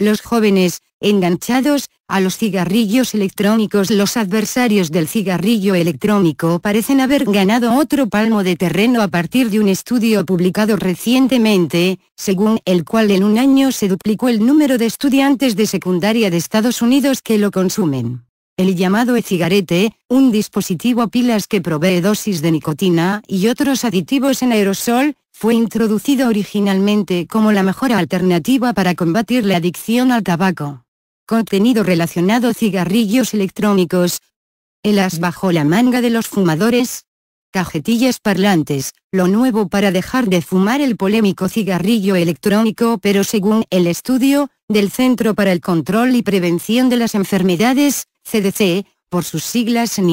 los jóvenes, enganchados, a los cigarrillos electrónicos los adversarios del cigarrillo electrónico parecen haber ganado otro palmo de terreno a partir de un estudio publicado recientemente, según el cual en un año se duplicó el número de estudiantes de secundaria de Estados Unidos que lo consumen. El llamado e-cigarete, un dispositivo a pilas que provee dosis de nicotina y otros aditivos en aerosol, fue introducido originalmente como la mejor alternativa para combatir la adicción al tabaco. Contenido relacionado cigarrillos electrónicos, El as bajo la manga de los fumadores, cajetillas parlantes, lo nuevo para dejar de fumar el polémico cigarrillo electrónico pero según el estudio, del Centro para el Control y Prevención de las Enfermedades, CDC, por sus siglas en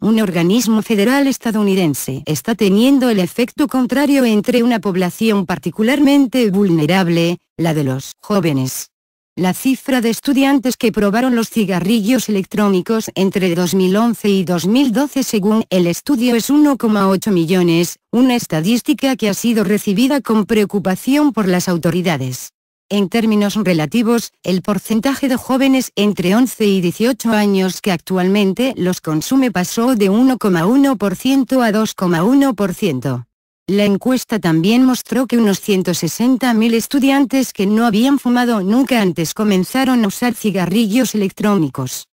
un organismo federal estadounidense, está teniendo el efecto contrario entre una población particularmente vulnerable, la de los jóvenes. La cifra de estudiantes que probaron los cigarrillos electrónicos entre 2011 y 2012 según el estudio es 1,8 millones, una estadística que ha sido recibida con preocupación por las autoridades. En términos relativos, el porcentaje de jóvenes entre 11 y 18 años que actualmente los consume pasó de 1,1% a 2,1%. La encuesta también mostró que unos 160.000 estudiantes que no habían fumado nunca antes comenzaron a usar cigarrillos electrónicos.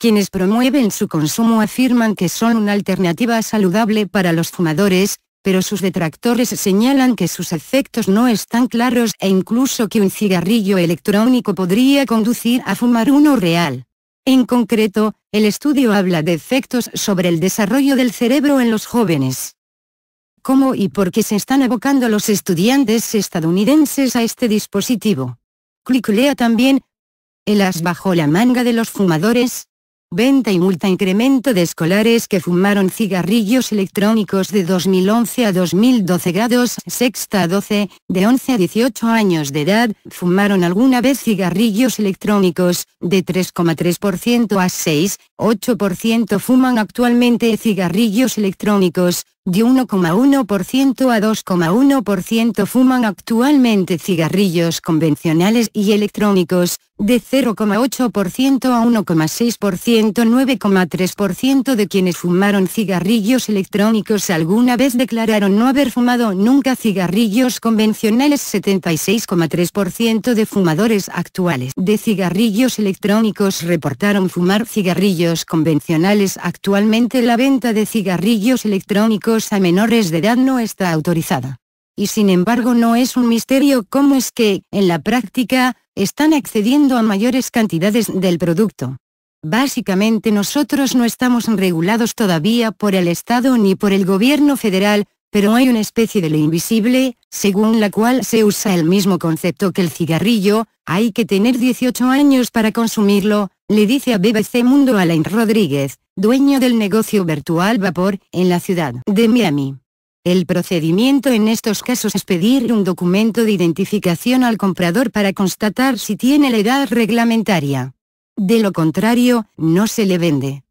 Quienes promueven su consumo afirman que son una alternativa saludable para los fumadores, pero sus detractores señalan que sus efectos no están claros e incluso que un cigarrillo electrónico podría conducir a fumar uno real. En concreto, el estudio habla de efectos sobre el desarrollo del cerebro en los jóvenes. ¿Cómo y por qué se están abocando los estudiantes estadounidenses a este dispositivo? Cliclea también. El as bajo la manga de los fumadores, venta y multa incremento de escolares que fumaron cigarrillos electrónicos de 2011 a 2012 grados sexta a 12, de 11 a 18 años de edad, fumaron alguna vez cigarrillos electrónicos, de 3,3% a 6,8% fuman actualmente cigarrillos electrónicos, de 1,1% a 2,1% fuman actualmente cigarrillos convencionales y electrónicos, de 0,8% a 1,6% 9,3% de quienes fumaron cigarrillos electrónicos alguna vez declararon no haber fumado nunca cigarrillos convencionales 76,3% de fumadores actuales de cigarrillos electrónicos reportaron fumar cigarrillos convencionales actualmente la venta de cigarrillos electrónicos a menores de edad no está autorizada. Y sin embargo no es un misterio cómo es que, en la práctica, están accediendo a mayores cantidades del producto. Básicamente nosotros no estamos regulados todavía por el Estado ni por el gobierno federal, pero hay una especie de lo invisible, según la cual se usa el mismo concepto que el cigarrillo, hay que tener 18 años para consumirlo, le dice a BBC Mundo Alain Rodríguez, dueño del negocio virtual Vapor, en la ciudad de Miami. El procedimiento en estos casos es pedir un documento de identificación al comprador para constatar si tiene la edad reglamentaria. De lo contrario, no se le vende.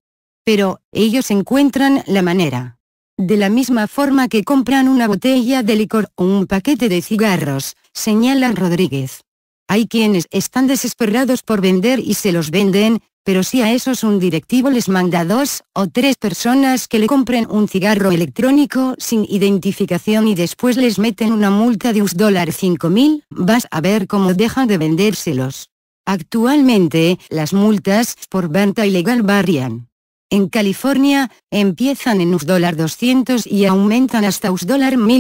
Pero, ellos encuentran la manera. De la misma forma que compran una botella de licor o un paquete de cigarros, señala Rodríguez. Hay quienes están desesperados por vender y se los venden, pero si a esos un directivo les manda dos o tres personas que le compren un cigarro electrónico sin identificación y después les meten una multa de US 5000, vas a ver cómo dejan de vendérselos. Actualmente, las multas por venta ilegal varían. En California, empiezan en US 200 y aumentan hasta US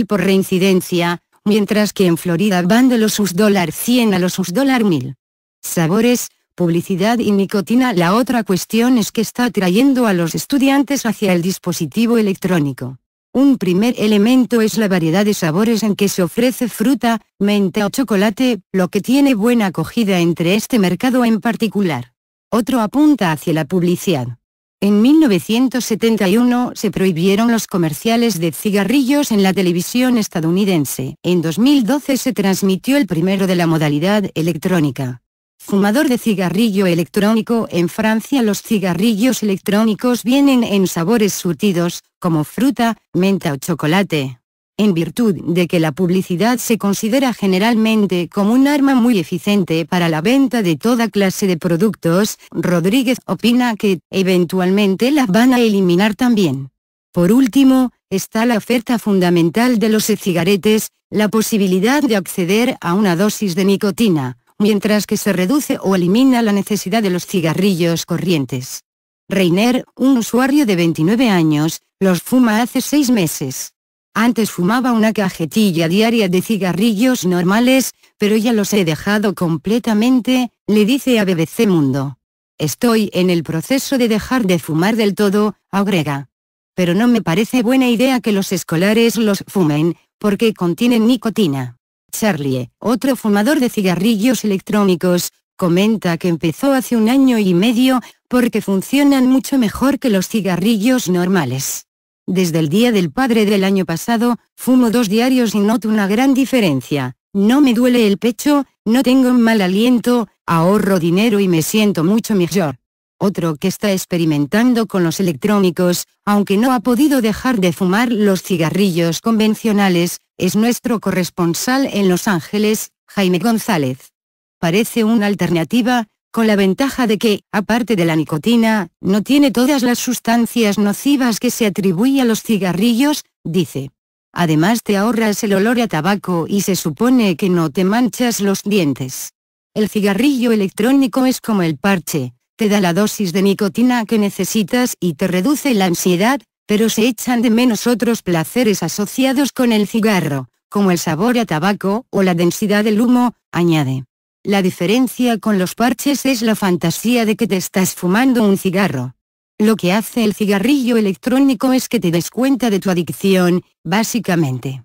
por reincidencia, mientras que en Florida van de los US$100 a los US$1000. Sabores, publicidad y nicotina La otra cuestión es que está atrayendo a los estudiantes hacia el dispositivo electrónico. Un primer elemento es la variedad de sabores en que se ofrece fruta, menta o chocolate, lo que tiene buena acogida entre este mercado en particular. Otro apunta hacia la publicidad. En 1971 se prohibieron los comerciales de cigarrillos en la televisión estadounidense. En 2012 se transmitió el primero de la modalidad electrónica. Fumador de cigarrillo electrónico En Francia los cigarrillos electrónicos vienen en sabores surtidos, como fruta, menta o chocolate en virtud de que la publicidad se considera generalmente como un arma muy eficiente para la venta de toda clase de productos, Rodríguez opina que, eventualmente las van a eliminar también. Por último, está la oferta fundamental de los e cigaretes, la posibilidad de acceder a una dosis de nicotina, mientras que se reduce o elimina la necesidad de los cigarrillos corrientes. Reiner, un usuario de 29 años, los fuma hace seis meses. Antes fumaba una cajetilla diaria de cigarrillos normales, pero ya los he dejado completamente, le dice a BBC Mundo. Estoy en el proceso de dejar de fumar del todo, agrega. Pero no me parece buena idea que los escolares los fumen, porque contienen nicotina. Charlie, otro fumador de cigarrillos electrónicos, comenta que empezó hace un año y medio, porque funcionan mucho mejor que los cigarrillos normales. Desde el Día del Padre del año pasado, fumo dos diarios y noto una gran diferencia. No me duele el pecho, no tengo un mal aliento, ahorro dinero y me siento mucho mejor. Otro que está experimentando con los electrónicos, aunque no ha podido dejar de fumar los cigarrillos convencionales, es nuestro corresponsal en Los Ángeles, Jaime González. Parece una alternativa, con la ventaja de que, aparte de la nicotina, no tiene todas las sustancias nocivas que se atribuye a los cigarrillos, dice. Además te ahorras el olor a tabaco y se supone que no te manchas los dientes. El cigarrillo electrónico es como el parche, te da la dosis de nicotina que necesitas y te reduce la ansiedad, pero se echan de menos otros placeres asociados con el cigarro, como el sabor a tabaco o la densidad del humo, añade. La diferencia con los parches es la fantasía de que te estás fumando un cigarro. Lo que hace el cigarrillo electrónico es que te des cuenta de tu adicción, básicamente.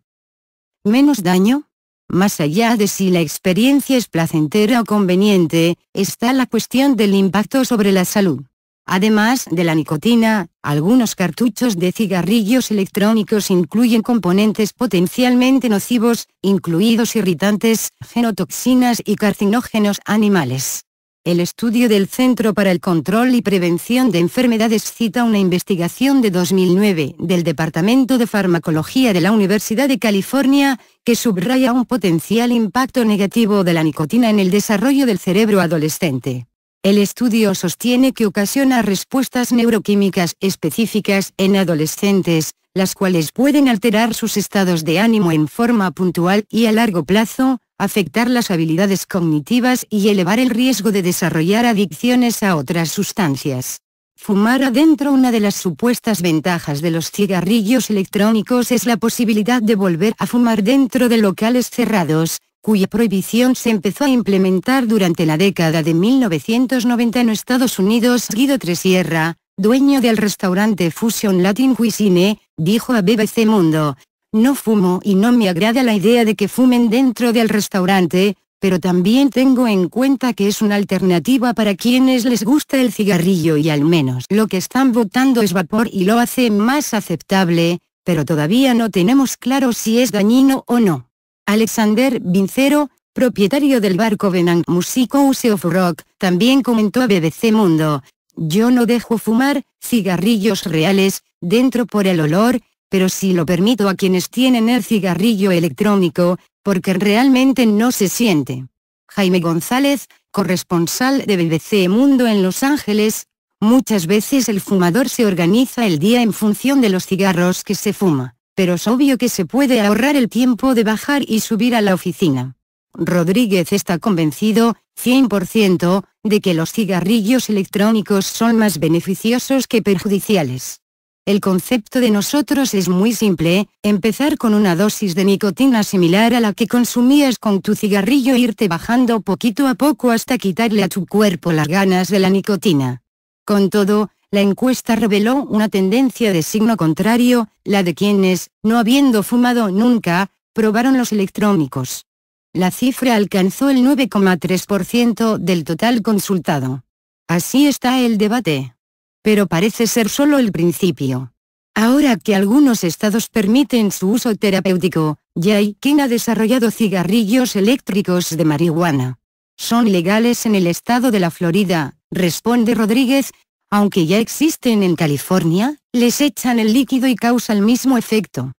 Menos daño, más allá de si la experiencia es placentera o conveniente, está la cuestión del impacto sobre la salud. Además de la nicotina, algunos cartuchos de cigarrillos electrónicos incluyen componentes potencialmente nocivos, incluidos irritantes, genotoxinas y carcinógenos animales. El estudio del Centro para el Control y Prevención de Enfermedades cita una investigación de 2009 del Departamento de Farmacología de la Universidad de California, que subraya un potencial impacto negativo de la nicotina en el desarrollo del cerebro adolescente. El estudio sostiene que ocasiona respuestas neuroquímicas específicas en adolescentes, las cuales pueden alterar sus estados de ánimo en forma puntual y a largo plazo, afectar las habilidades cognitivas y elevar el riesgo de desarrollar adicciones a otras sustancias. Fumar adentro Una de las supuestas ventajas de los cigarrillos electrónicos es la posibilidad de volver a fumar dentro de locales cerrados, cuya prohibición se empezó a implementar durante la década de 1990 en Estados Unidos. Guido Tresierra, dueño del restaurante Fusion Latin Cuisine, dijo a BBC Mundo, no fumo y no me agrada la idea de que fumen dentro del restaurante, pero también tengo en cuenta que es una alternativa para quienes les gusta el cigarrillo y al menos lo que están votando es vapor y lo hace más aceptable, pero todavía no tenemos claro si es dañino o no. Alexander Vincero, propietario del barco Venang Musico House of Rock, también comentó a BBC Mundo, yo no dejo fumar, cigarrillos reales, dentro por el olor, pero sí lo permito a quienes tienen el cigarrillo electrónico, porque realmente no se siente. Jaime González, corresponsal de BBC Mundo en Los Ángeles, muchas veces el fumador se organiza el día en función de los cigarros que se fuma pero es obvio que se puede ahorrar el tiempo de bajar y subir a la oficina. Rodríguez está convencido, 100%, de que los cigarrillos electrónicos son más beneficiosos que perjudiciales. El concepto de nosotros es muy simple, empezar con una dosis de nicotina similar a la que consumías con tu cigarrillo e irte bajando poquito a poco hasta quitarle a tu cuerpo las ganas de la nicotina. Con todo, la encuesta reveló una tendencia de signo contrario, la de quienes, no habiendo fumado nunca, probaron los electrónicos. La cifra alcanzó el 9,3% del total consultado. Así está el debate. Pero parece ser solo el principio. Ahora que algunos estados permiten su uso terapéutico, ya hay quien ha desarrollado cigarrillos eléctricos de marihuana. Son legales en el estado de la Florida, responde Rodríguez, aunque ya existen en California, les echan el líquido y causa el mismo efecto.